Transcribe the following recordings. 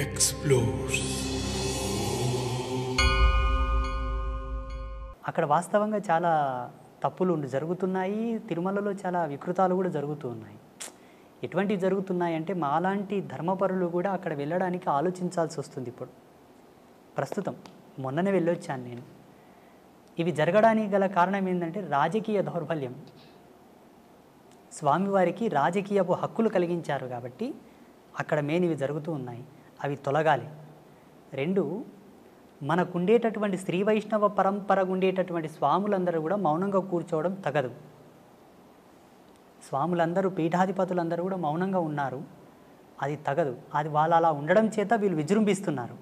explores అక్కడ వాస్తవంగా చాలా తప్పులు జరుగుతున్నాయి తిరుమలలో చాలా వికృతాలు కూడా జరుగుతూ ఉన్నాయి ఎటువంటివి జరుగుతున్నాయి అంటే మాలాంటి ధర్మపరులు కూడా అక్కడ వెళ్ళడానికి ఆలోచించాల్సి వస్తుంది ఇప్పుడు ప్రస్తుతం మొన్ననే వెళ్ళొచ్చాను నేను ఇవి జరగడానికి గల కారణం ఏంటంటే రాజకీయ దౌర్బల్యం స్వామివారికి రాజకీయపు హక్కులు కలిగించారు కాబట్టి అక్కడ మెయిన్ ఇవి జరుగుతూ ఉన్నాయి అవి తొలగాలి రెండు మనకుండేటటువంటి శ్రీ వైష్ణవ పరంపర ఉండేటటువంటి స్వాములందరూ కూడా మౌనంగా కూర్చోవడం తగదు స్వాములందరూ పీఠాధిపతులందరూ కూడా మౌనంగా ఉన్నారు అది తగదు అది వాళ్ళు అలా ఉండడం చేత వీళ్ళు విజృంభిస్తున్నారు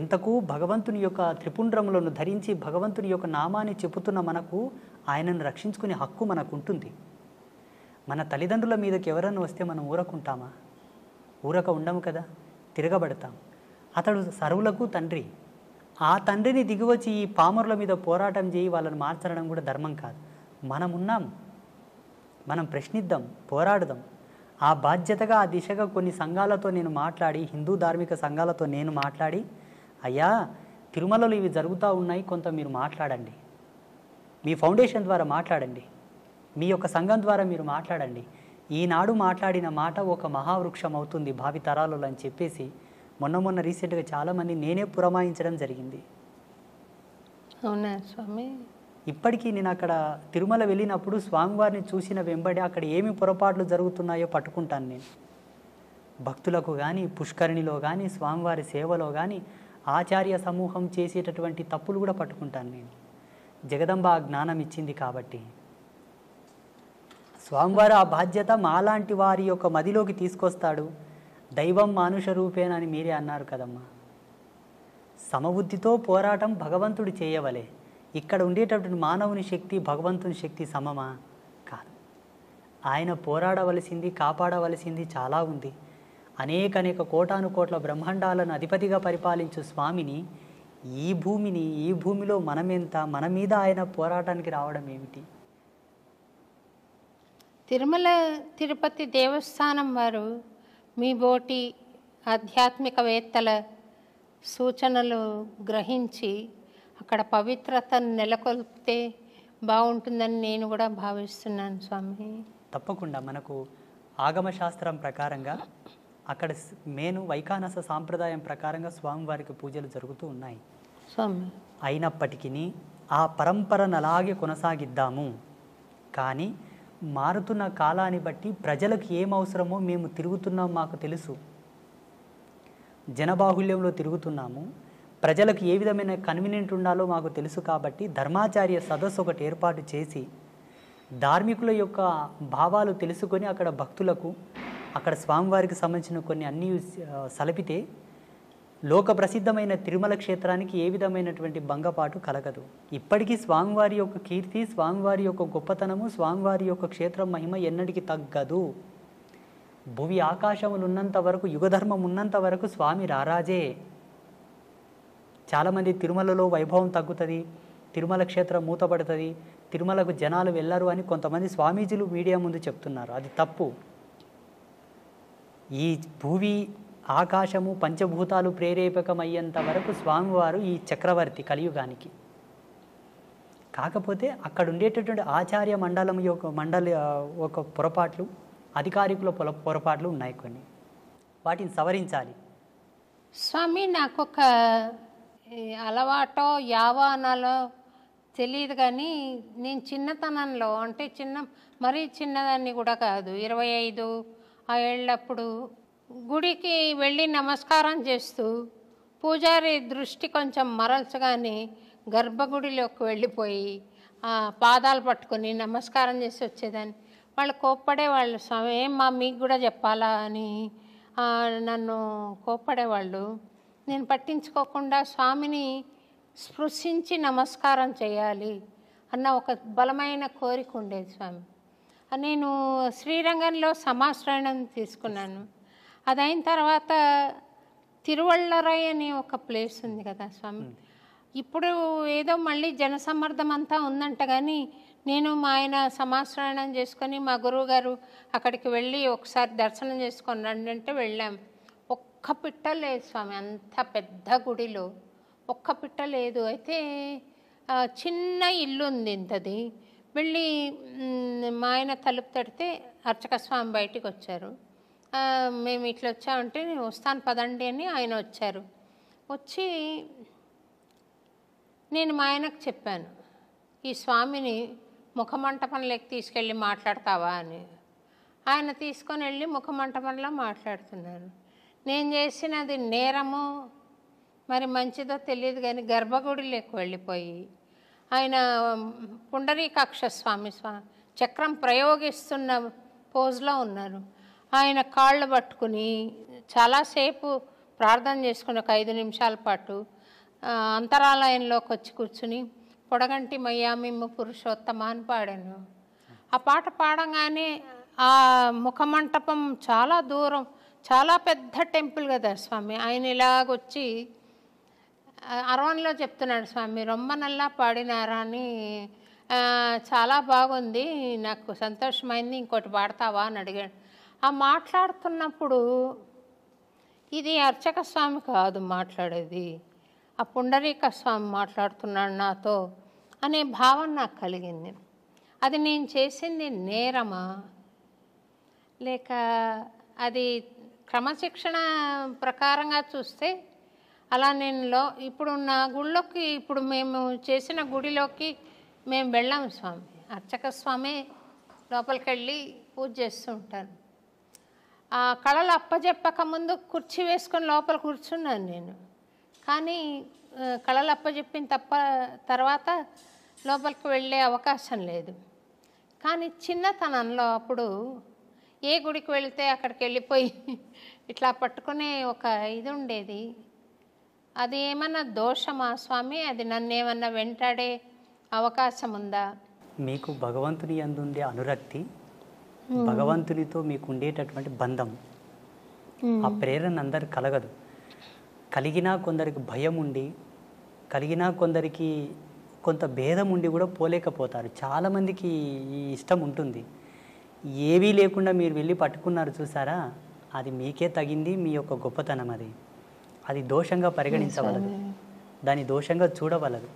ఎంతకు భగవంతుని యొక్క త్రిపుండ్రములను ధరించి భగవంతుని యొక్క నామాన్ని చెబుతున్న మనకు ఆయనను రక్షించుకునే హక్కు మనకు ఉంటుంది మన తల్లిదండ్రుల మీదకి ఎవరన్నా వస్తే మనం ఊరకుంటామా ఊరక ఉండము కదా తిరగబడతాం అతడు సరువులకు తండ్రి ఆ తండ్రిని దిగివచ్చి ఈ పామరుల మీద పోరాటం చేయి వాళ్ళని మార్చడం కూడా ధర్మం కాదు మనం ఉన్నాం మనం ప్రశ్నిద్దాం పోరాడదాం ఆ బాధ్యతగా ఆ దిశగా కొన్ని సంఘాలతో నేను మాట్లాడి హిందూ ధార్మిక సంఘాలతో నేను మాట్లాడి అయ్యా తిరుమలలో ఇవి జరుగుతూ ఉన్నాయి కొంత మీరు మాట్లాడండి మీ ఫౌండేషన్ ద్వారా మాట్లాడండి మీ యొక్క సంఘం ద్వారా మీరు మాట్లాడండి ఈనాడు మాట్లాడిన మాట ఒక మహావృక్షం అవుతుంది భావితరాలలో అని చెప్పేసి మొన్న మొన్న రీసెంట్గా చాలామంది నేనే పురమాయించడం జరిగింది అవునా స్వామి ఇప్పటికీ నేను అక్కడ తిరుమల వెళ్ళినప్పుడు స్వామివారిని చూసిన వెంబడి అక్కడ ఏమి పొరపాట్లు జరుగుతున్నాయో పట్టుకుంటాను నేను భక్తులకు కానీ పుష్కరిణిలో కానీ స్వామివారి సేవలో కానీ ఆచార్య సమూహం చేసేటటువంటి తప్పులు కూడా పట్టుకుంటాను నేను జగదంబ జ్ఞానం ఇచ్చింది కాబట్టి స్వామివారు ఆ బాధ్యత మాలాంటి వారి యొక్క మదిలోకి తీసుకొస్తాడు దైవం మానుష రూపేణ అని మీరే అన్నారు కదమ్మా సమబుద్ధితో పోరాటం భగవంతుడు చేయవలే ఇక్కడ ఉండేటటువంటి మానవుని శక్తి భగవంతుని శక్తి సమమా కాదు ఆయన పోరాడవలసింది కాపాడవలసింది చాలా ఉంది అనేక అనేక కోటాను కోట్ల బ్రహ్మాండాలను అధిపతిగా పరిపాలించు స్వామిని ఈ భూమిని ఈ భూమిలో మనమెంత మన మీద ఆయన పోరాటానికి రావడం ఏమిటి తిరుమల తిరుపతి దేవస్థానం వారు మీ బోటి ఆధ్యాత్మికవేత్తల సూచనలు గ్రహించి అక్కడ పవిత్రతను నెలకొల్పితే బాగుంటుందని నేను కూడా భావిస్తున్నాను స్వామి తప్పకుండా మనకు ఆగమశాస్త్రం ప్రకారంగా అక్కడ మేను వైకానస సాంప్రదాయం ప్రకారంగా స్వామివారికి పూజలు జరుగుతూ ఉన్నాయి స్వామి అయినప్పటికీ ఆ పరంపరను అలాగే కొనసాగిద్దాము కానీ మారుతున్న కాలాన్ని బట్టి ప్రజలకు ఏం అవసరమో మేము తిరుగుతున్నాం మాకు తెలుసు జనబాహుళ్యంలో తిరుగుతున్నాము ప్రజలకు ఏ విధమైన కన్వీనియంట్ ఉండాలో మాకు తెలుసు కాబట్టి ధర్మాచార్య సదస్సు ఒకటి ఏర్పాటు చేసి ధార్మికుల యొక్క భావాలు తెలుసుకొని అక్కడ భక్తులకు అక్కడ స్వామివారికి సంబంధించిన కొన్ని అన్నీ సలిపితే లోక ప్రసిద్ధమైన తిరుమల క్షేత్రానికి ఏ విధమైనటువంటి భంగపాటు కలగదు ఇప్పటికీ స్వామివారి యొక్క కీర్తి స్వామివారి యొక్క గొప్పతనము స్వామివారి యొక్క క్షేత్రం మహిమ ఎన్నటికి తగ్గదు భువి ఆకాశములు ఉన్నంత వరకు యుగధర్మం ఉన్నంత వరకు స్వామి రారాజే చాలామంది తిరుమలలో వైభవం తగ్గుతుంది తిరుమల క్షేత్రం మూతపడుతుంది తిరుమలకు జనాలు వెళ్ళరు అని కొంతమంది స్వామీజీలు మీడియా ముందు చెప్తున్నారు అది తప్పు ఈ భూవి ఆకాశము పంచభూతాలు ప్రేరేపకమయ్యేంత వరకు స్వామివారు ఈ చక్రవర్తి కలియుగానికి కాకపోతే అక్కడ ఉండేటటువంటి ఆచార్య మండలం యొక్క మండలి ఒక పొరపాట్లు అధికారికుల పొల పొరపాట్లు ఉన్నాయి కొన్ని వాటిని సవరించాలి స్వామి నాకు ఒక అలవాటో యావానాలో తెలియదు కానీ నేను చిన్నతనంలో అంటే చిన్న మరీ చిన్నదాన్ని కూడా కాదు ఇరవై ఐదు ఆ ఏళ్ళప్పుడు గుడికి వెళ్ళి నమస్కారం చేస్తూ పూజారి దృష్టి కొంచెం మరల్చగానే గర్భగుడిలోకి వెళ్ళిపోయి పాదాలు పట్టుకొని నమస్కారం చేసి వచ్చేదాన్ని వాళ్ళు కోప్పడేవాళ్ళు స్వామి మా మీకు కూడా చెప్పాలా అని నన్ను కోప్పడేవాళ్ళు నేను పట్టించుకోకుండా స్వామిని స్పృశించి నమస్కారం చేయాలి అన్న ఒక బలమైన కోరిక ఉండేది స్వామి నేను శ్రీరంగంలో సమాశ్రయణం తీసుకున్నాను అదైన తర్వాత తిరువళ్ళరై అనే ఒక ప్లేస్ ఉంది కదా స్వామి ఇప్పుడు ఏదో మళ్ళీ జనసమ్మర్దం అంతా ఉందంట కానీ నేను మా ఆయన సమాశ్రయణం చేసుకొని మా గురువు గారు అక్కడికి వెళ్ళి ఒకసారి దర్శనం చేసుకొని రండి అంటే వెళ్ళాం ఒక్క పిట్ట లేదు స్వామి అంత పెద్ద గుడిలో ఒక్క పిట్ట లేదు అయితే చిన్న ఇల్లు ఉంది ఇంతది వెళ్ళి మా ఆయన తలుపు తడితే అర్చక స్వామి బయటికి వచ్చారు మేము ఇట్లా వచ్చామంటే నేను వస్తాను పదండి అని ఆయన వచ్చారు వచ్చి నేను మా ఆయనకు చెప్పాను ఈ స్వామిని ముఖమంటపంలోకి తీసుకెళ్ళి మాట్లాడతావా అని ఆయన తీసుకొని వెళ్ళి ముఖమంటపంలో మాట్లాడుతున్నాను నేను చేసినది నేరము మరి మంచిదో తెలియదు కానీ గర్భగుడిలోకి వెళ్ళిపోయి ఆయన పుండరీకాక్ష స్వామి స్వా చక్రం ప్రయోగిస్తున్న పోజ్లో ఉన్నారు ఆయన కాళ్ళు పట్టుకుని చాలాసేపు ప్రార్థన చేసుకుని ఒక ఐదు నిమిషాల పాటు అంతరాలయంలోకి వచ్చి కూర్చుని పొడగంటి మయ్యామిమ్మ పురుషోత్తమ అని పాడాను ఆ పాట పాడంగానే ఆ ముఖమంటపం చాలా దూరం చాలా పెద్ద టెంపుల్ కదా స్వామి ఆయన ఇలాగొచ్చి అరవణలో చెప్తున్నాడు స్వామి రొమ్మనల్లా పాడినారా అని చాలా బాగుంది నాకు సంతోషమైంది ఇంకోటి పాడతావా అని అడిగాడు ఆ మాట్లాడుతున్నప్పుడు ఇది అర్చక స్వామి కాదు మాట్లాడేది ఆ పుండరీక స్వామి మాట్లాడుతున్నాడు నాతో అనే భావన నాకు కలిగింది అది నేను చేసింది నేరమా లేక అది క్రమశిక్షణ ప్రకారంగా చూస్తే అలా లో ఇప్పుడు నా గుళ్ళోకి ఇప్పుడు మేము చేసిన గుడిలోకి మేము వెళ్ళాం స్వామి అర్చక స్వామి లోపలికి వెళ్ళి పూజ చేస్తుంటాను ఆ కళలు అప్పజెప్పక ముందు కుర్చీ వేసుకొని లోపల కూర్చున్నాను నేను కానీ కళలు అప్పజెప్పిన తప్ప తర్వాత లోపలికి వెళ్ళే అవకాశం లేదు కానీ చిన్నతనంలో అప్పుడు ఏ గుడికి వెళితే అక్కడికి వెళ్ళిపోయి ఇట్లా పట్టుకునే ఒక ఇది ఉండేది అది ఏమన్నా దోషమా స్వామి అది నన్ను ఏమన్నా వెంటాడే అవకాశం ఉందా మీకు భగవంతుని అందుండే అనురక్తి భగవంతునితో మీకు ఉండేటటువంటి బంధం ఆ ప్రేరణ అందరు కలగదు కలిగినా కొందరికి భయం ఉండి కలిగినా కొందరికి కొంత భేదం ఉండి కూడా పోలేకపోతారు చాలామందికి ఈ ఇష్టం ఉంటుంది ఏవీ లేకుండా మీరు వెళ్ళి పట్టుకున్నారు చూసారా అది మీకే తగింది మీ యొక్క గొప్పతనం అది అది దోషంగా పరిగణించవలదు దాని దోషంగా చూడవలదు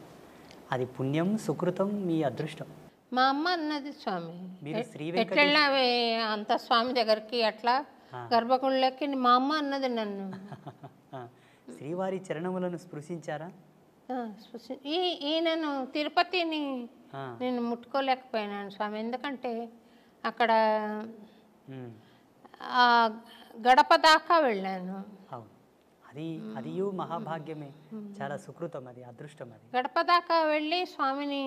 అది పుణ్యం సుకృతం మీ అదృష్టం మా అమ్మ అన్నది స్వామి ఎట్లెళ్ళావే అంత స్వామి దగ్గరికి అట్లా గర్భగుళ్ళకి మా అమ్మ అన్నది నన్ను శ్రీవారి చరణములను స్పృశించారా ఈ ఈయనను తిరుపతిని నేను ముట్టుకోలేకపోయినాను స్వామి ఎందుకంటే అక్కడ గడప దాకా వెళ్ళాను అది అది మహాభాగ్యమే చాలా సుకృతం అది అదృష్టం అది గడప దాకా వెళ్ళి స్వామిని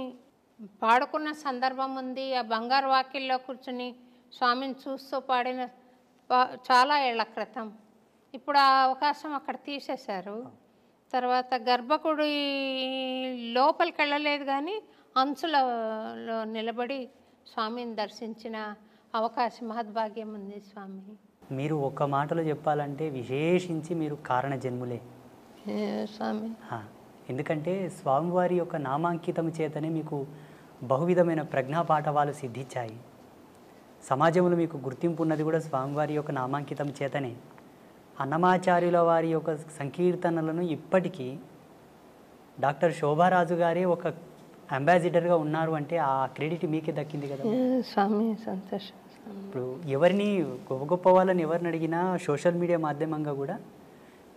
పాడుకున్న సందర్భం ఉంది ఆ బంగారు వాకిల్లో కూర్చుని స్వామిని చూస్తూ పాడిన చాలా ఏళ్ల క్రితం ఇప్పుడు ఆ అవకాశం అక్కడ తీసేశారు తర్వాత గర్భకుడి లోపలికి వెళ్ళలేదు కానీ అంచులలో నిలబడి స్వామిని దర్శించిన అవకాశం మహద్భాగ్యం ఉంది స్వామి మీరు ఒక మాటలో చెప్పాలంటే విశేషించి మీరు కారణ జన్ములే స్వామి ఎందుకంటే స్వామివారి యొక్క నామాంకితం చేతనే మీకు బహువిధమైన ప్రజ్ఞాపాఠవాలు సిద్ధించాయి సమాజంలో మీకు గుర్తింపు ఉన్నది కూడా స్వామివారి యొక్క నామాంకితం చేతనే అన్నమాచార్యుల వారి యొక్క సంకీర్తనలను ఇప్పటికీ డాక్టర్ శోభారాజు గారే ఒక అంబాసిడర్గా ఉన్నారు అంటే ఆ క్రెడిట్ మీకే దక్కింది కదా స్వామి సంతోషం ఇప్పుడు ఎవరిని గొప్ప గొప్ప వాళ్ళని ఎవరిని అడిగినా సోషల్ మీడియా మాధ్యమంగా కూడా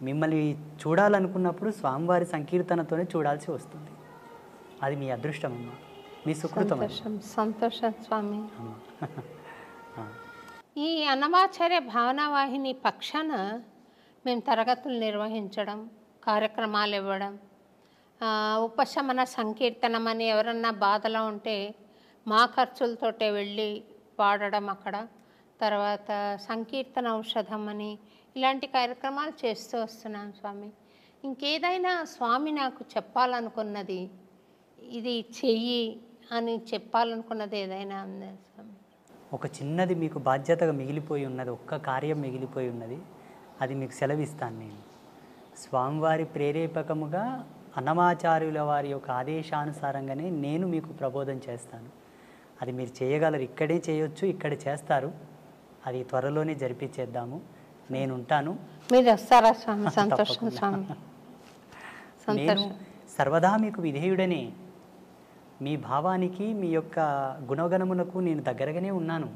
మిమ్మల్ని చూడాలనుకున్నప్పుడు స్వామివారి సంకీర్తనతోనే చూడాల్సి వస్తుంది అది మీ అదృష్టం అన్నమాట మీ సుకృతం సంతోషం స్వామి ఈ అన్నమాచార్య భావనావాహిని పక్షాన మేము తరగతులు నిర్వహించడం కార్యక్రమాలు ఇవ్వడం ఉపశమన సంకీర్తనం అని ఎవరన్నా బాధలో ఉంటే మా ఖర్చులతోటే వెళ్ళి వాడడం అక్కడ తర్వాత సంకీర్తన ఔషధం అని ఇలాంటి కార్యక్రమాలు చేస్తూ వస్తున్నాను స్వామి ఇంకేదైనా స్వామి నాకు చెప్పాలనుకున్నది ఇది చెయ్యి అని చెప్పాలనుకున్నది ఏదైనా ఉందా స్వామి ఒక చిన్నది మీకు బాధ్యతగా మిగిలిపోయి ఉన్నది ఒక్క కార్యం మిగిలిపోయి ఉన్నది అది మీకు సెలవిస్తాను నేను స్వామివారి ప్రేరేపకముగా అనమాచార్యుల వారి యొక్క ఆదేశానుసారంగానే నేను మీకు ప్రబోధం చేస్తాను అది మీరు చేయగలరు ఇక్కడే చేయొచ్చు ఇక్కడ చేస్తారు అది త్వరలోనే జరిపించేద్దాము ఉంటాను మీరు వస్తారా సంతోషం సర్వదా మీకు విధేయుడనే మీ భావానికి మీ యొక్క గుణగణములకు నేను దగ్గరగానే ఉన్నాను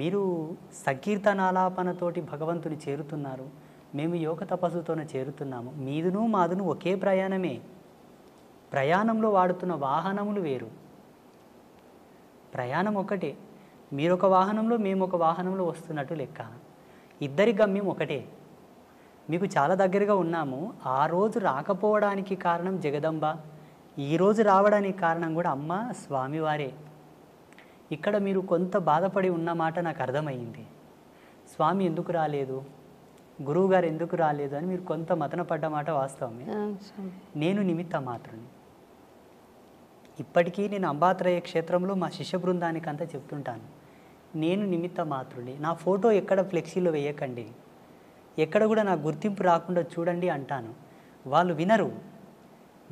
మీరు సంకీర్తనాలాపనతోటి భగవంతుని చేరుతున్నారు మేము యోగ తపస్సుతోనే చేరుతున్నాము మీదును మాదును ఒకే ప్రయాణమే ప్రయాణంలో వాడుతున్న వాహనములు వేరు ప్రయాణం ఒకటే మీరొక వాహనంలో మేము ఒక వాహనంలో వస్తున్నట్టు లెక్క ఇద్దరి గమ్యం ఒకటే మీకు చాలా దగ్గరగా ఉన్నాము ఆ రోజు రాకపోవడానికి కారణం జగదంబ ఈరోజు రావడానికి కారణం కూడా అమ్మ స్వామివారే ఇక్కడ మీరు కొంత బాధపడి ఉన్నమాట నాకు అర్థమైంది స్వామి ఎందుకు రాలేదు గురువు గారు ఎందుకు రాలేదు అని మీరు కొంత మతన పడ్డమాట వాస్తవమే నేను నిమిత్త మాత్రమే ఇప్పటికీ నేను అంబాత్రయ క్షేత్రంలో మా శిష్య బృందానికంతా చెప్తుంటాను నేను నిమిత్త మాత్రుని నా ఫోటో ఎక్కడ ఫ్లెక్సీలో వేయకండి ఎక్కడ కూడా నా గుర్తింపు రాకుండా చూడండి అంటాను వాళ్ళు వినరు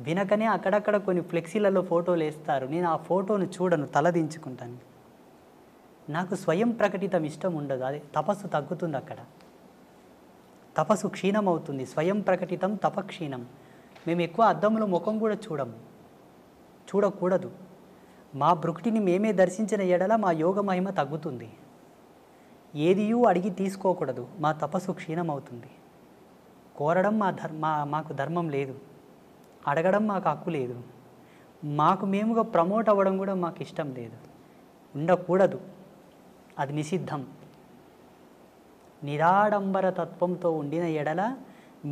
వినకనే అక్కడక్కడ కొన్ని ఫ్లెక్సీలలో ఫోటోలు వేస్తారు నేను ఆ ఫోటోను చూడను తలదించుకుంటాను నాకు స్వయం ప్రకటితం ఇష్టం ఉండదు అది తపస్సు తగ్గుతుంది అక్కడ తపస్సు క్షీణమవుతుంది స్వయం ప్రకటితం తపక్షీణం మేము ఎక్కువ అద్దంలో ముఖం కూడా చూడము చూడకూడదు మా బృక్టిని మేమే దర్శించిన ఎడల మా యోగ మహిమ తగ్గుతుంది ఏదియూ అడిగి తీసుకోకూడదు మా తపస్సు క్షీణమవుతుంది కోరడం మా ధర్మ మాకు ధర్మం లేదు అడగడం మాకు హక్కు లేదు మాకు మేముగా ప్రమోట్ అవ్వడం కూడా మాకు ఇష్టం లేదు ఉండకూడదు అది నిషిద్ధం నిరాడంబర తత్వంతో ఉండిన ఎడల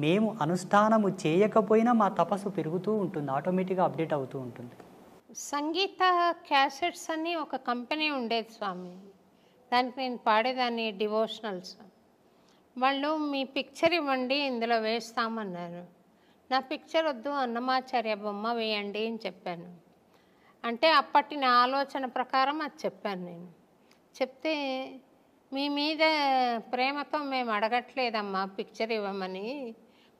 మేము అనుష్ఠానము చేయకపోయినా మా తపస్సు పెరుగుతూ ఉంటుంది ఆటోమేటిక్గా అప్డేట్ అవుతూ ఉంటుంది సంగీత క్యాసెట్స్ అని ఒక కంపెనీ ఉండేది స్వామి దానికి నేను పాడేదాన్ని డివోషనల్స్ వాళ్ళు మీ పిక్చర్ ఇవ్వండి ఇందులో వేస్తామన్నారు నా పిక్చర్ వద్దు అన్నమాచార్య బొమ్మ వేయండి అని చెప్పాను అంటే అప్పటి నా ఆలోచన ప్రకారం అది చెప్పాను నేను చెప్తే మీ మీద ప్రేమతో మేము అడగట్లేదమ్మా పిక్చర్ ఇవ్వమని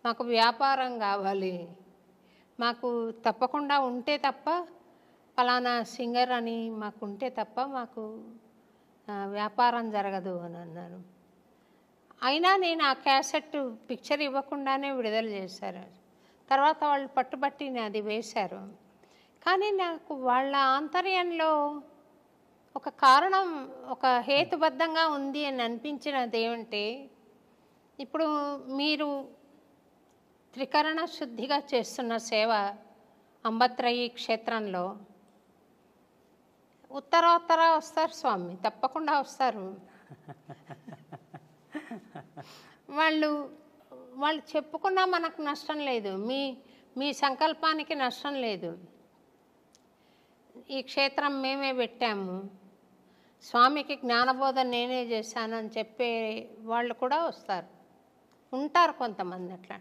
మాకు వ్యాపారం కావాలి మాకు తప్పకుండా ఉంటే తప్ప ఫలానా సింగర్ అని మాకు ఉంటే తప్ప మాకు వ్యాపారం జరగదు అని అన్నారు అయినా నేను ఆ క్యాసెట్ పిక్చర్ ఇవ్వకుండానే విడుదల చేశారు తర్వాత వాళ్ళు పట్టుబట్టి అది వేశారు కానీ నాకు వాళ్ళ ఆంతర్యంలో ఒక కారణం ఒక హేతుబద్ధంగా ఉంది అని అనిపించినది ఏమంటే ఇప్పుడు మీరు త్రికరణ శుద్ధిగా చేస్తున్న సేవ అంబత్రయి క్షేత్రంలో ఉత్తరోత్తర వస్తారు స్వామి తప్పకుండా వస్తారు వాళ్ళు వాళ్ళు చెప్పుకున్నా మనకు నష్టం లేదు మీ మీ సంకల్పానికి నష్టం లేదు ఈ క్షేత్రం మేమే పెట్టాము స్వామికి జ్ఞానబోధ నేనే చేశానని చెప్పే వాళ్ళు కూడా వస్తారు ఉంటారు కొంతమంది అట్లా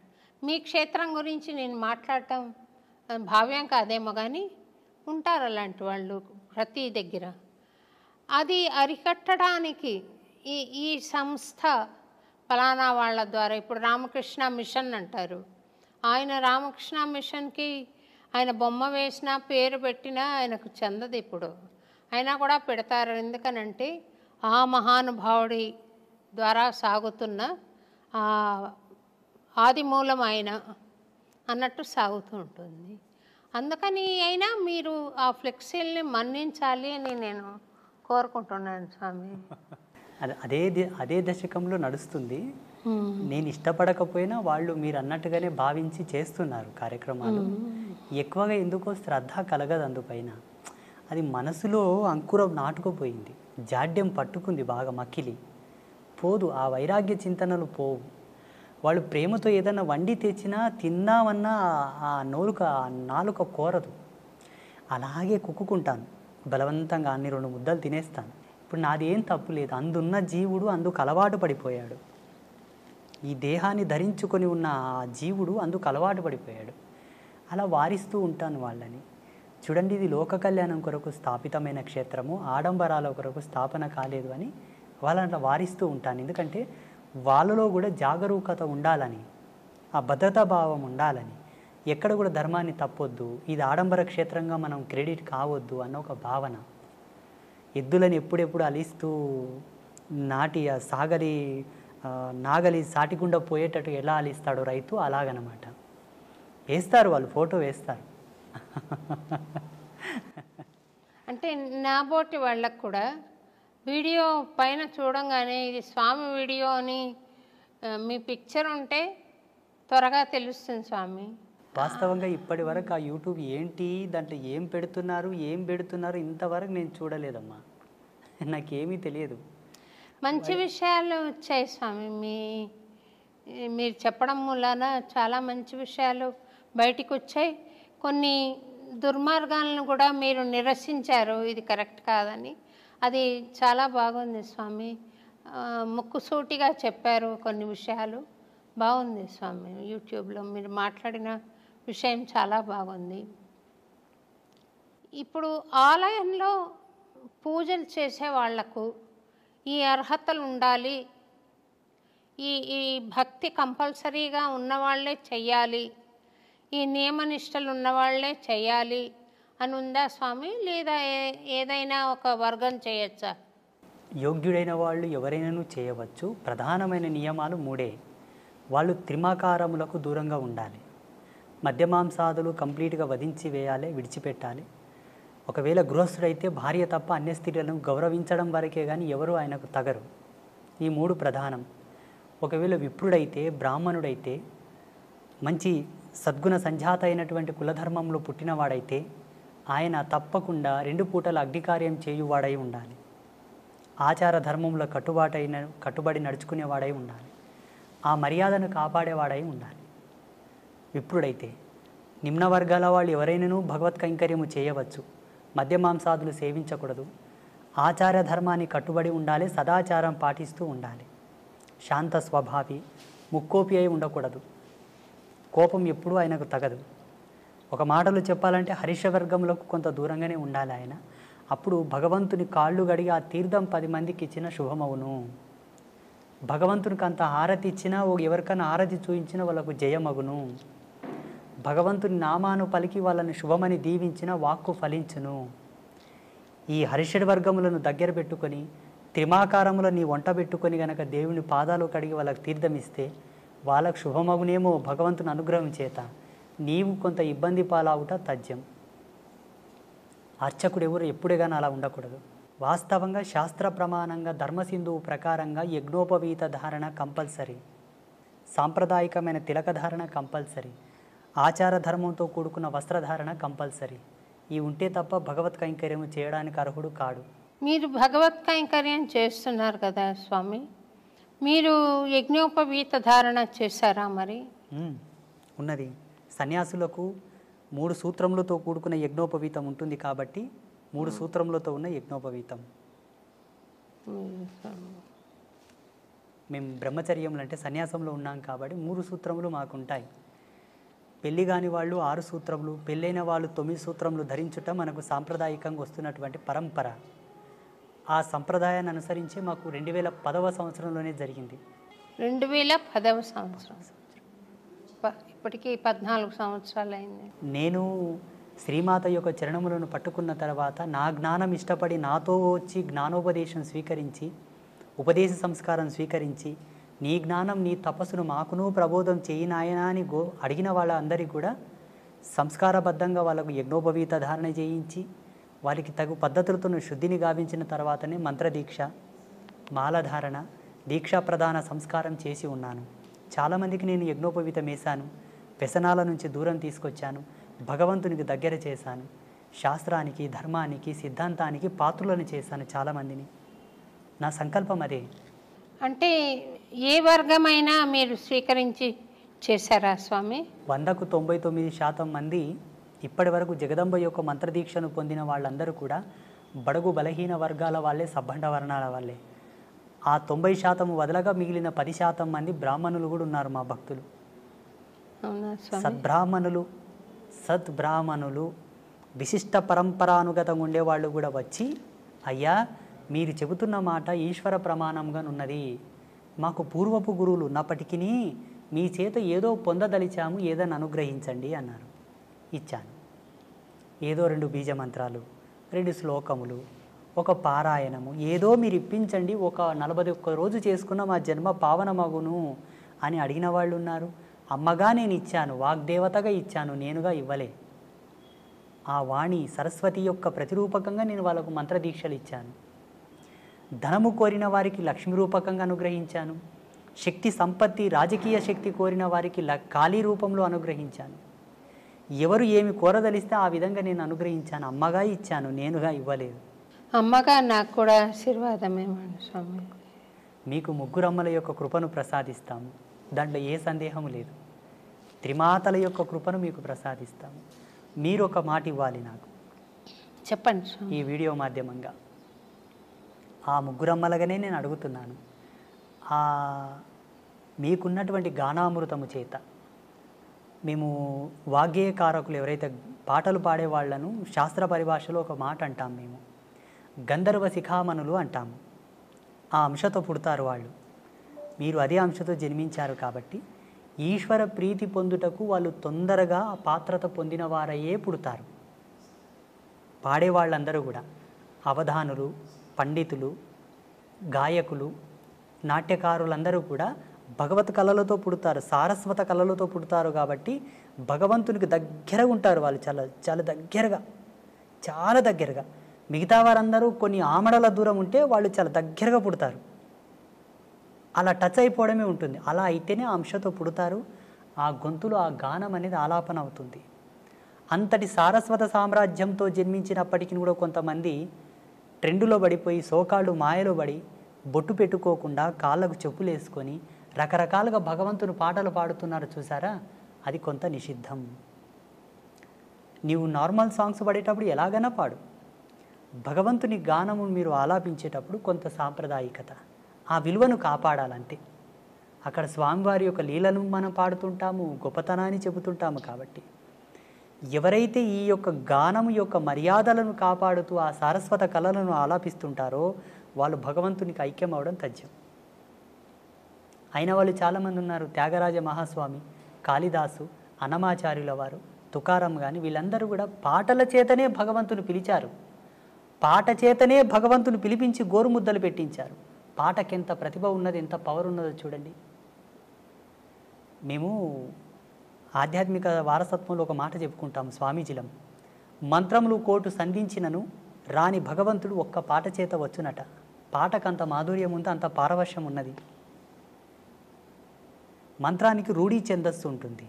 మీ క్షేత్రం గురించి నేను మాట్లాడటం భావ్యం కాదేమో కానీ ఉంటారు అలాంటి వాళ్ళు ప్రతి దగ్గర అది అరికట్టడానికి ఈ ఈ సంస్థ ఫలానా వాళ్ళ ద్వారా ఇప్పుడు రామకృష్ణ మిషన్ అంటారు ఆయన రామకృష్ణ మిషన్కి ఆయన బొమ్మ వేసిన పేరు పెట్టినా ఆయనకు చెందదు ఇప్పుడు అయినా కూడా పెడతారు ఎందుకనంటే ఆ మహానుభావుడి ద్వారా సాగుతున్న ఆదిమూలం ఆయన అన్నట్టు సాగుతూ ఉంటుంది అందుకని అయినా మీరు ఆ ఫ్లెక్సీల్ని మన్నించాలి అని నేను కోరుకుంటున్నాను స్వామి అదే అదే దశకంలో నడుస్తుంది నేను ఇష్టపడకపోయినా వాళ్ళు మీరు అన్నట్టుగానే భావించి చేస్తున్నారు కార్యక్రమాలు ఎక్కువగా ఎందుకో శ్రద్ధ కలగదు అందుపైన అది మనసులో అంకురం నాటుకుపోయింది జాడ్యం పట్టుకుంది బాగా మకిలి పోదు ఆ వైరాగ్య చింతనలు పోవు వాళ్ళు ప్రేమతో ఏదైనా వండి తెచ్చినా తిన్నామన్నా ఆ నోలుక ఆ నాలుక కోరదు అలాగే కుక్కుకుంటాను బలవంతంగా అన్ని రెండు ముద్దలు తినేస్తాను ఇప్పుడు నాదేం తప్పు లేదు అందున్న జీవుడు అందుకు అలవాటు పడిపోయాడు ఈ దేహాన్ని ధరించుకొని ఉన్న ఆ జీవుడు అందుకు అలవాటు పడిపోయాడు అలా వారిస్తూ ఉంటాను వాళ్ళని చూడండి ఇది లోక కళ్యాణం కొరకు స్థాపితమైన క్షేత్రము ఆడంబరాల కొరకు స్థాపన కాలేదు అని వాళ్ళని అలా వారిస్తూ ఉంటాను ఎందుకంటే వాళ్ళలో కూడా జాగరూకత ఉండాలని ఆ భద్రతా భావం ఉండాలని ఎక్కడ కూడా ధర్మాన్ని తప్పొద్దు ఇది ఆడంబర క్షేత్రంగా మనం క్రెడిట్ కావద్దు అన్న ఒక భావన ఎద్దులను ఎప్పుడెప్పుడు అలిస్తూ నాటి ఆ సాగలి నాగలి సాటికుండా పోయేటట్టు ఎలా అలిస్తాడో రైతు అలాగనమాట వేస్తారు వాళ్ళు ఫోటో వేస్తారు అంటే నా బోటి వాళ్ళకు కూడా వీడియో పైన చూడంగానే ఇది స్వామి వీడియో అని మీ పిక్చర్ ఉంటే త్వరగా తెలుస్తుంది స్వామి వాస్తవంగా ఇప్పటి వరకు ఆ యూట్యూబ్ ఏంటి దాంట్లో ఏం పెడుతున్నారు ఏం పెడుతున్నారు ఇంతవరకు నేను చూడలేదమ్మా నాకేమీ తెలియదు మంచి విషయాలు వచ్చాయి స్వామి మీ మీరు చెప్పడం మూలాన చాలా మంచి విషయాలు బయటికి వచ్చాయి కొన్ని దుర్మార్గాలను కూడా మీరు నిరసించారు ఇది కరెక్ట్ కాదని అది చాలా బాగుంది స్వామి ముక్కుసూటిగా చెప్పారు కొన్ని విషయాలు బాగుంది స్వామి యూట్యూబ్లో మీరు మాట్లాడిన విషయం చాలా బాగుంది ఇప్పుడు ఆలయంలో పూజలు చేసే వాళ్లకు ఈ అర్హతలు ఉండాలి ఈ ఈ భక్తి కంపల్సరీగా ఉన్నవాళ్లే చెయ్యాలి ఈ నియమనిష్టలు ఉన్నవాళ్లే చెయ్యాలి అని ఉందా స్వామి లేదా ఏదైనా ఒక వర్గం చేయొచ్చా యోగ్యుడైన వాళ్ళు ఎవరైనాను చేయవచ్చు ప్రధానమైన నియమాలు మూడే వాళ్ళు త్రిమాకారములకు దూరంగా ఉండాలి మద్యమాంసాదులు కంప్లీట్గా వధించి వేయాలి విడిచిపెట్టాలి ఒకవేళ గృహస్థుడైతే భార్య తప్ప అన్య స్త్రీలను గౌరవించడం వరకే కానీ ఎవరు ఆయనకు తగరు ఈ మూడు ప్రధానం ఒకవేళ విప్రుడైతే బ్రాహ్మణుడైతే మంచి సద్గుణ సంజాత అయినటువంటి కులధర్మంలో పుట్టినవాడైతే ఆయన తప్పకుండా రెండు పూటల అగ్నికార్యం చేయువాడై ఉండాలి ఆచార ధర్మంలో కట్టుబాటైన కట్టుబడి నడుచుకునేవాడై ఉండాలి ఆ మర్యాదను కాపాడేవాడై ఉండాలి విప్రుడైతే నిమ్న వర్గాల వాళ్ళు ఎవరైనాను భగవత్ కైంకర్యము చేయవచ్చు మద్యమాంసాదులు సేవించకూడదు ఆచార ధర్మాన్ని కట్టుబడి ఉండాలి సదాచారం పాటిస్తూ ఉండాలి శాంత స్వభావి ముక్కోపి అయి ఉండకూడదు కోపం ఎప్పుడూ ఆయనకు తగదు ఒక మాటలు చెప్పాలంటే వర్గంలోకి కొంత దూరంగానే ఉండాలి ఆయన అప్పుడు భగవంతుని కాళ్ళు గడిగి ఆ తీర్థం పది మందికి ఇచ్చిన శుభమవును భగవంతునికి అంత హారతి ఇచ్చినా ఎవరికైనా హారతి చూయించినా వాళ్ళకు జయమగును భగవంతుని నామాను పలికి వాళ్ళని శుభమని దీవించిన వాక్కు ఫలించును ఈ హరిషడ్ వర్గములను దగ్గర పెట్టుకొని త్రిమాకారముల నీ వంట పెట్టుకొని గనక దేవుని పాదాలు కడిగి వాళ్ళకి తీర్థమిస్తే వాళ్ళకు శుభమగునేమో భగవంతుని అనుగ్రహం చేత నీవు కొంత ఇబ్బంది పాలవుట తథ్యం అర్చకుడు ఎవరు ఎప్పుడే కానీ అలా ఉండకూడదు వాస్తవంగా శాస్త్ర ప్రమాణంగా ధర్మసింధువు ప్రకారంగా యజ్ఞోపవీత ధారణ కంపల్సరీ సాంప్రదాయకమైన తిలక ధారణ కంపల్సరీ ఆచార ధర్మంతో కూడుకున్న వస్త్రధారణ కంపల్సరీ ఈ ఉంటే తప్ప భగవత్ కైంకర్యం చేయడానికి అర్హుడు కాడు మీరు భగవత్ కైంకర్యం చేస్తున్నారు కదా స్వామి మీరు యజ్ఞోపవీత ధారణ చేశారా మరి ఉన్నది సన్యాసులకు మూడు సూత్రములతో కూడుకున్న యజ్ఞోపవీతం ఉంటుంది కాబట్టి మూడు సూత్రములతో ఉన్న యజ్ఞోపవీతం మేము బ్రహ్మచర్యంలో అంటే సన్యాసంలో ఉన్నాం కాబట్టి మూడు సూత్రములు మాకుంటాయి పెళ్లి కాని వాళ్ళు ఆరు సూత్రములు పెళ్ళైన వాళ్ళు తొమ్మిది సూత్రములు ధరించుట మనకు సాంప్రదాయకంగా వస్తున్నటువంటి పరంపర ఆ సంప్రదాయాన్ని అనుసరించి మాకు రెండు వేల పదవ సంవత్సరంలోనే జరిగింది రెండు వేల పదవ సంవత్సరం ఇప్పటికీ పద్నాలుగు సంవత్సరాలు అయింది నేను శ్రీమాత యొక్క చరణములను పట్టుకున్న తర్వాత నా జ్ఞానం ఇష్టపడి నాతో వచ్చి జ్ఞానోపదేశం స్వీకరించి ఉపదేశ సంస్కారం స్వీకరించి నీ జ్ఞానం నీ తపస్సును మాకును ప్రబోధం చేయి నాయనా అని గో అడిగిన వాళ్ళందరికీ కూడా సంస్కారబద్ధంగా వాళ్ళకు యజ్ఞోపవీత ధారణ చేయించి వాళ్ళకి తగు పద్ధతులతో శుద్ధిని గావించిన తర్వాతనే మంత్రదీక్ష మాలధారణ దీక్షా ప్రధాన సంస్కారం చేసి ఉన్నాను చాలామందికి నేను యజ్ఞోపవీతం వేశాను వ్యసనాల నుంచి దూరం తీసుకొచ్చాను భగవంతునికి దగ్గర చేశాను శాస్త్రానికి ధర్మానికి సిద్ధాంతానికి పాత్రులను చేశాను చాలామందిని నా సంకల్పం అదే అంటే ఏ వర్గమైనా మీరు స్వీకరించి చేశారా స్వామి వందకు తొంభై తొమ్మిది శాతం మంది ఇప్పటి వరకు జగదంబ యొక్క మంత్రదీక్షను పొందిన వాళ్ళందరూ కూడా బడుగు బలహీన వర్గాల వాళ్ళే సబ్బండ వర్ణాల వాళ్ళే ఆ తొంభై శాతం వదలగా మిగిలిన పది శాతం మంది బ్రాహ్మణులు కూడా ఉన్నారు మా భక్తులు సద్బ్రాహ్మణులు సద్బ్రాహ్మణులు విశిష్ట పరంపరానుగతంగా ఉండేవాళ్ళు కూడా వచ్చి అయ్యా మీరు చెబుతున్న మాట ఈశ్వర ప్రమాణంగా ఉన్నది మాకు పూర్వపు గురువులు ఉన్నప్పటికీ మీ చేత ఏదో పొందదలిచాము ఏదని అనుగ్రహించండి అన్నారు ఇచ్చాను ఏదో రెండు బీజమంత్రాలు రెండు శ్లోకములు ఒక పారాయణము ఏదో మీరు ఇప్పించండి ఒక నలభై ఒక్క రోజు చేసుకున్న మా జన్మ పావన మగును అని అడిగిన వాళ్ళు ఉన్నారు అమ్మగా నేను ఇచ్చాను వాగ్దేవతగా ఇచ్చాను నేనుగా ఇవ్వలే ఆ వాణి సరస్వతి యొక్క ప్రతిరూపకంగా నేను వాళ్ళకు మంత్రదీక్షలు ఇచ్చాను ధనము కోరిన వారికి లక్ష్మి రూపకంగా అనుగ్రహించాను శక్తి సంపత్తి రాజకీయ శక్తి కోరిన వారికి ల ఖాళీ రూపంలో అనుగ్రహించాను ఎవరు ఏమి కోరదలిస్తే ఆ విధంగా నేను అనుగ్రహించాను అమ్మగా ఇచ్చాను నేనుగా ఇవ్వలేదు అమ్మగా నాకు కూడా ఆశీర్వాదమే స్వామి మీకు ముగ్గురమ్మల యొక్క కృపను ప్రసాదిస్తాము దాంట్లో ఏ సందేహము లేదు త్రిమాతల యొక్క కృపను మీకు ప్రసాదిస్తాము మీరు ఒక మాట ఇవ్వాలి నాకు చెప్పండి ఈ వీడియో మాధ్యమంగా ఆ ముగ్గురమ్మలగానే నేను అడుగుతున్నాను మీకున్నటువంటి గానామృతము చేత మేము వాగ్గేయకారకులు ఎవరైతే పాటలు పాడే వాళ్ళను శాస్త్ర పరిభాషలో ఒక మాట అంటాం మేము గంధర్వ శిఖామణులు అంటాము ఆ అంశతో పుడతారు వాళ్ళు మీరు అదే అంశతో జన్మించారు కాబట్టి ఈశ్వర ప్రీతి పొందుటకు వాళ్ళు తొందరగా పాత్రత పొందిన వారయే పుడతారు పాడే వాళ్ళందరూ కూడా అవధానులు పండితులు గాయకులు నాట్యకారులందరూ కూడా భగవత్ కళలతో పుడతారు సారస్వత కళలతో పుడతారు కాబట్టి భగవంతునికి దగ్గరగా ఉంటారు వాళ్ళు చాలా చాలా దగ్గరగా చాలా దగ్గరగా మిగతా వారందరూ కొన్ని ఆమడల దూరం ఉంటే వాళ్ళు చాలా దగ్గరగా పుడతారు అలా టచ్ అయిపోవడమే ఉంటుంది అలా అయితేనే అంశతో పుడతారు ఆ గొంతులో ఆ గానం అనేది ఆలాపన అవుతుంది అంతటి సారస్వత సామ్రాజ్యంతో జన్మించినప్పటికీ కూడా కొంతమంది ట్రెండులో పడిపోయి సోకాళ్ళు మాయలో పడి బొట్టు పెట్టుకోకుండా కాళ్ళకు చెప్పులు వేసుకొని రకరకాలుగా భగవంతుని పాటలు పాడుతున్నారు చూసారా అది కొంత నిషిద్ధం నీవు నార్మల్ సాంగ్స్ పడేటప్పుడు ఎలాగైనా పాడు భగవంతుని గానము మీరు ఆలాపించేటప్పుడు కొంత సాంప్రదాయికత ఆ విలువను కాపాడాలంతే అక్కడ స్వామివారి యొక్క లీలను మనం పాడుతుంటాము గొప్పతనాన్ని చెబుతుంటాము కాబట్టి ఎవరైతే ఈ యొక్క గానం యొక్క మర్యాదలను కాపాడుతూ ఆ సారస్వత కళలను ఆలాపిస్తుంటారో వాళ్ళు భగవంతునికి ఐక్యం అవడం తథ్యం అయిన వాళ్ళు చాలామంది ఉన్నారు త్యాగరాజ మహాస్వామి కాళిదాసు అనమాచార్యుల వారు తుకారం కానీ వీళ్ళందరూ కూడా పాటల చేతనే భగవంతుని పిలిచారు పాట చేతనే భగవంతుని పిలిపించి గోరుముద్దలు పెట్టించారు పాటకెంత ప్రతిభ ఉన్నది ఎంత పవర్ ఉన్నదో చూడండి మేము ఆధ్యాత్మిక వారసత్వంలో ఒక మాట చెప్పుకుంటాం స్వామీజీలం మంత్రములు కోటు సంధించినను రాని భగవంతుడు ఒక్క పాట చేత వచ్చునట పాటకు అంత మాధుర్యం ఉంది అంత పారవశం ఉన్నది మంత్రానికి రూఢీ ఛందస్సు ఉంటుంది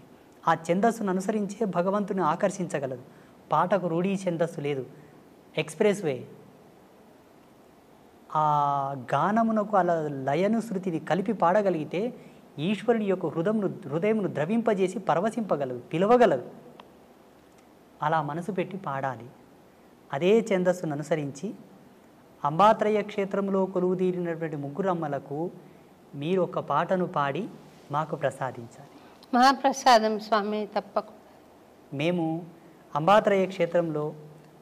ఆ ఛందస్సును అనుసరించే భగవంతుని ఆకర్షించగలదు పాటకు రూఢీ ఛందస్సు లేదు ఎక్స్ప్రెస్ వే ఆ గానమునకు అలా లయను శృతిని కలిపి పాడగలిగితే ఈశ్వరుని యొక్క హృదయంను హృదయంను ద్రవింపజేసి పరవశింపగలదు పిలవగలదు అలా మనసు పెట్టి పాడాలి అదే ఛందస్సును అనుసరించి అంబాత్రయ క్షేత్రంలో కొలువుదీరినటువంటి ముగ్గురమ్మలకు మీరు ఒక పాటను పాడి మాకు ప్రసాదించాలి మహాప్రసాదం స్వామి తప్పకు మేము అంబాత్రయ క్షేత్రంలో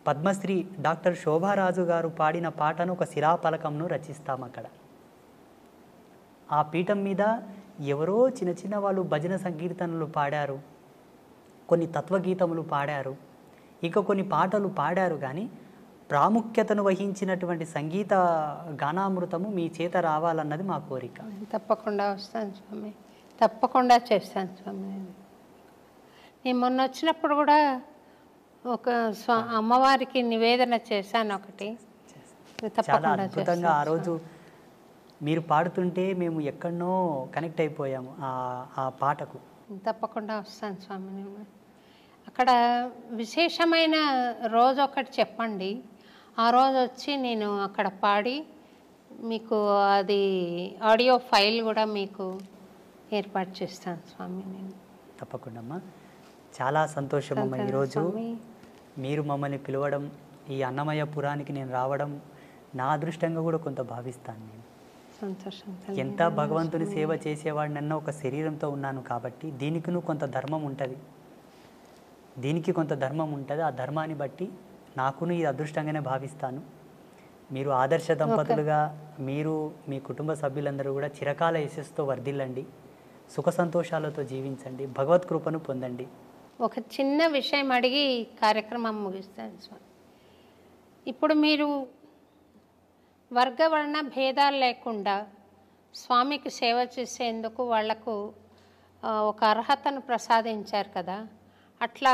పద్మశ్రీ డాక్టర్ శోభారాజు గారు పాడిన పాటను ఒక శిరాపలకంను రచిస్తాం అక్కడ ఆ పీఠం మీద ఎవరో చిన్న చిన్న వాళ్ళు భజన సంకీర్తనలు పాడారు కొన్ని తత్వగీతములు పాడారు ఇక కొన్ని పాటలు పాడారు కానీ ప్రాముఖ్యతను వహించినటువంటి సంగీత గానామృతము మీ చేత రావాలన్నది మా కోరిక తప్పకుండా వస్తాను స్వామి తప్పకుండా చేస్తాను స్వామి నేను మొన్న వచ్చినప్పుడు కూడా ఒక అమ్మవారికి నివేదన చేశాను ఒకటి తప్పకుండా ఆ రోజు మీరు పాడుతుంటే మేము ఎక్కడనో కనెక్ట్ అయిపోయాము ఆ పాటకు తప్పకుండా వస్తాను స్వామి అక్కడ విశేషమైన రోజు ఒకటి చెప్పండి ఆ రోజు వచ్చి నేను అక్కడ పాడి మీకు అది ఆడియో ఫైల్ కూడా మీకు ఏర్పాటు చేస్తాను స్వామి నేను తప్పకుండా అమ్మా చాలా సంతోషం ఈరోజు మీరు మమ్మల్ని పిలవడం ఈ అన్నమయ పురానికి నేను రావడం నా అదృష్టంగా కూడా కొంత భావిస్తాను నేను సంతోషం ఎంత భగవంతుని సేవ చేసేవాడిని అన్న ఒక శరీరంతో ఉన్నాను కాబట్టి దీనికి కొంత ధర్మం ఉంటుంది దీనికి కొంత ధర్మం ఉంటుంది ఆ ధర్మాన్ని బట్టి నాకును ఇది అదృష్టంగానే భావిస్తాను మీరు ఆదర్శ దంపతులుగా మీరు మీ కుటుంబ సభ్యులందరూ కూడా చిరకాల యశస్సుతో వర్ధిల్లండి సుఖ సంతోషాలతో జీవించండి భగవత్ కృపను పొందండి ఒక చిన్న విషయం అడిగి కార్యక్రమం ముగిస్తాను స్వామి ఇప్పుడు మీరు వర్గవర్ణ భేదాలు లేకుండా స్వామికి సేవ చేసేందుకు వాళ్లకు ఒక అర్హతను ప్రసాదించారు కదా అట్లా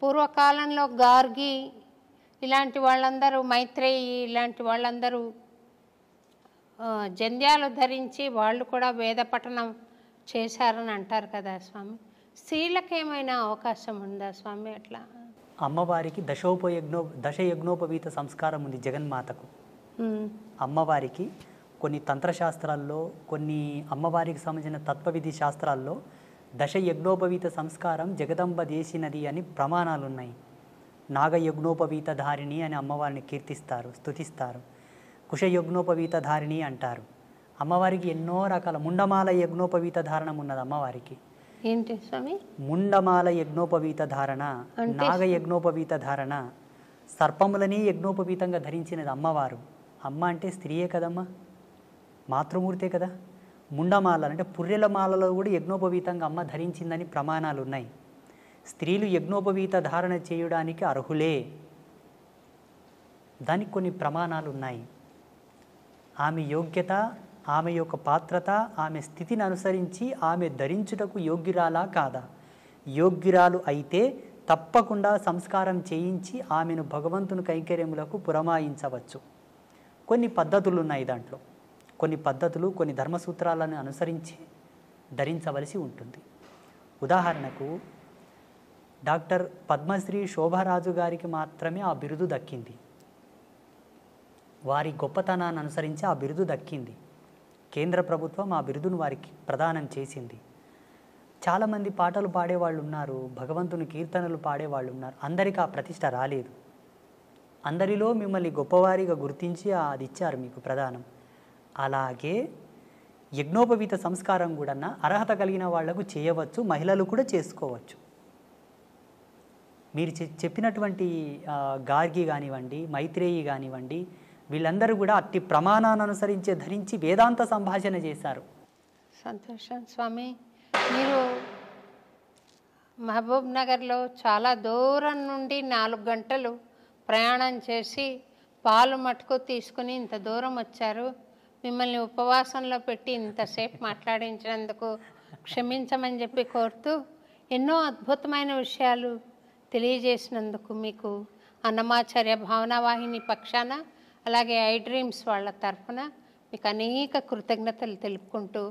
పూర్వకాలంలో గార్గి ఇలాంటి వాళ్ళందరూ మైత్రేయి ఇలాంటి వాళ్ళందరూ జంధ్యాలు ధరించి వాళ్ళు కూడా వేద పఠనం చేశారని అంటారు కదా స్వామి స్త్రీలకు ఏమైనా అవకాశం ఉందా స్వామి అట్లా అమ్మవారికి దశోపయజ్ఞో దశ యజ్ఞోపవీత సంస్కారం ఉంది జగన్మాతకు అమ్మవారికి కొన్ని తంత్రశాస్త్రాల్లో కొన్ని అమ్మవారికి సంబంధించిన తత్వవిధి శాస్త్రాల్లో దశ యజ్ఞోపవీత సంస్కారం జగదంబ దేశినది అని ప్రమాణాలు ఉన్నాయి నాగయజ్ఞోపవీత ధారిణి అని అమ్మవారిని కీర్తిస్తారు స్థుతిస్తారు కుషయజ్ఞోపవీత ధారిణి అంటారు అమ్మవారికి ఎన్నో రకాల ముండమాల యజ్ఞోపవీత ధారణ ఉన్నది అమ్మవారికి ఏంటి స్వామి ముండమాల యజ్ఞోపవీత ధారణ నాగ యజ్ఞోపవీత ధారణ సర్పములని యజ్ఞోపవీతంగా ధరించినది అమ్మవారు అమ్మ అంటే స్త్రీయే కదమ్మా మాతృమూర్తే కదా ముండమాలలు అంటే పుర్రెల మాలలో కూడా యజ్ఞోపవీతంగా అమ్మ ధరించిందని ప్రమాణాలు ఉన్నాయి స్త్రీలు యజ్ఞోపవీత ధారణ చేయడానికి అర్హులే దానికి కొన్ని ప్రమాణాలు ఉన్నాయి ఆమె యోగ్యత ఆమె యొక్క పాత్రత ఆమె స్థితిని అనుసరించి ఆమె ధరించుటకు యోగ్యురాలా కాదా యోగ్యురాలు అయితే తప్పకుండా సంస్కారం చేయించి ఆమెను భగవంతుని కైంకర్యములకు పురమాయించవచ్చు కొన్ని పద్ధతులు ఉన్నాయి దాంట్లో కొన్ని పద్ధతులు కొన్ని ధర్మసూత్రాలను అనుసరించి ధరించవలసి ఉంటుంది ఉదాహరణకు డాక్టర్ పద్మశ్రీ శోభరాజు గారికి మాత్రమే ఆ బిరుదు దక్కింది వారి గొప్పతనాన్ని అనుసరించి ఆ బిరుదు దక్కింది కేంద్ర ప్రభుత్వం ఆ బిరుదును వారికి ప్రదానం చేసింది చాలామంది పాటలు పాడేవాళ్ళు ఉన్నారు భగవంతుని కీర్తనలు పాడేవాళ్ళు ఉన్నారు అందరికీ ఆ ప్రతిష్ట రాలేదు అందరిలో మిమ్మల్ని గొప్పవారిగా గుర్తించి అది ఇచ్చారు మీకు ప్రధానం అలాగే యజ్ఞోపవీత సంస్కారం కూడా అర్హత కలిగిన వాళ్లకు చేయవచ్చు మహిళలు కూడా చేసుకోవచ్చు మీరు చెప్పినటువంటి గార్గి కానివ్వండి మైత్రేయి కానివ్వండి వీళ్ళందరూ కూడా అట్టి ప్రమాణాన్ని అనుసరించే ధరించి వేదాంత సంభాషణ చేశారు సంతోషం స్వామి మీరు మహబూబ్ నగర్లో చాలా దూరం నుండి నాలుగు గంటలు ప్రయాణం చేసి పాలు మటుకు తీసుకుని ఇంత దూరం వచ్చారు మిమ్మల్ని ఉపవాసంలో పెట్టి ఇంతసేపు మాట్లాడించినందుకు క్షమించమని చెప్పి కోరుతూ ఎన్నో అద్భుతమైన విషయాలు తెలియజేసినందుకు మీకు అన్నమాచార్య భావనావాహిని పక్షాన అలాగే ఐ డ్రీమ్స్ వాళ్ళ తరఫున మీకు అనేక కృతజ్ఞతలు తెలుపుకుంటూ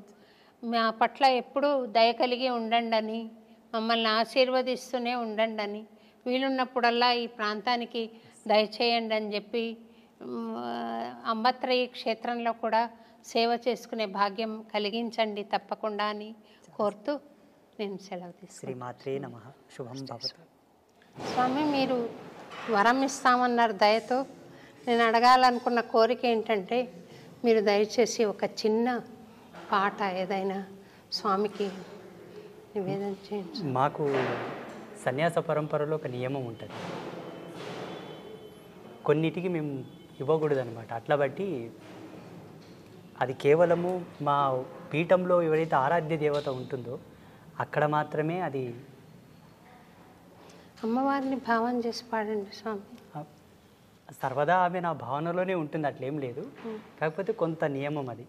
మా పట్ల ఎప్పుడూ దయ కలిగి ఉండండి అని మమ్మల్ని ఆశీర్వదిస్తూనే ఉండండి అని వీలున్నప్పుడల్లా ఈ ప్రాంతానికి దయచేయండి అని చెప్పి అమ్మత్రయి క్షేత్రంలో కూడా సేవ చేసుకునే భాగ్యం కలిగించండి తప్పకుండా అని కోరుతూ నేను సెలవు తీసుకున్నాత్రే శుభం స్వామి మీరు వరం ఇస్తామన్నారు దయతో నేను అడగాలనుకున్న కోరిక ఏంటంటే మీరు దయచేసి ఒక చిన్న పాట ఏదైనా స్వామికి నివేదన చేయండి మాకు సన్యాస పరంపరలో ఒక నియమం ఉంటుంది కొన్నిటికి మేము ఇవ్వకూడదు అనమాట అట్లా బట్టి అది కేవలము మా పీఠంలో ఎవరైతే ఆరాధ్య దేవత ఉంటుందో అక్కడ మాత్రమే అది అమ్మవారిని భావన చేసి పాడండి స్వామి సర్వదా ఆమె నా భావనలోనే ఉంటుంది అట్లేం లేదు కాకపోతే కొంత నియమం అది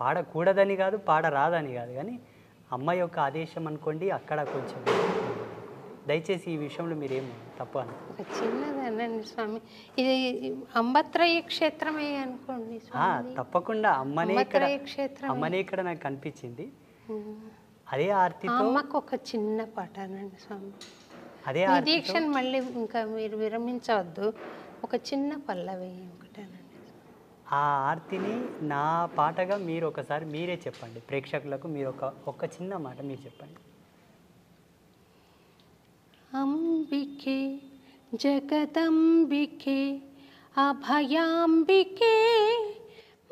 పాడకూడదని కాదు పాడరాదని కాదు కానీ అమ్మ యొక్క ఆదేశం అనుకోండి అక్కడ కొంచెం దయచేసి ఈ విషయంలో మీరేం తప్పు అను ఒక స్వామి ఇది అంబత్రయ క్షేత్రమే అనుకోండి తప్పకుండా అమ్మనే ఇక్కడ క్షేత్రం అమ్మనే ఇక్కడ నాకు కనిపించింది అదే ఆర్తి అమ్మకు ఒక చిన్న పాటనండి స్వామి అదే దీక్షను మళ్ళీ ఇంకా మీరు విరమించవద్దు ఒక చిన్న పల్లవి ఒకటేనండి ఆ ఆర్తిని నా పాటగా మీరు ఒకసారి మీరే చెప్పండి ప్రేక్షకులకు మీరు ఒక ఒక చిన్న మాట మీరు చెప్పండి अम्बिके जगदम्बिके अभयाम्बिके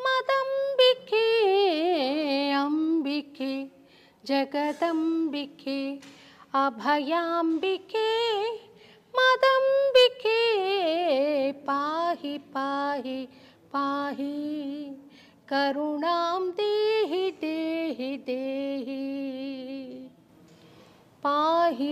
मदम्बिके अम्बिके जगदम्बिके अभयाम्बिके मदम्बिके पाहि पाहि पाहि करुणां देहि देहि देहि पाहि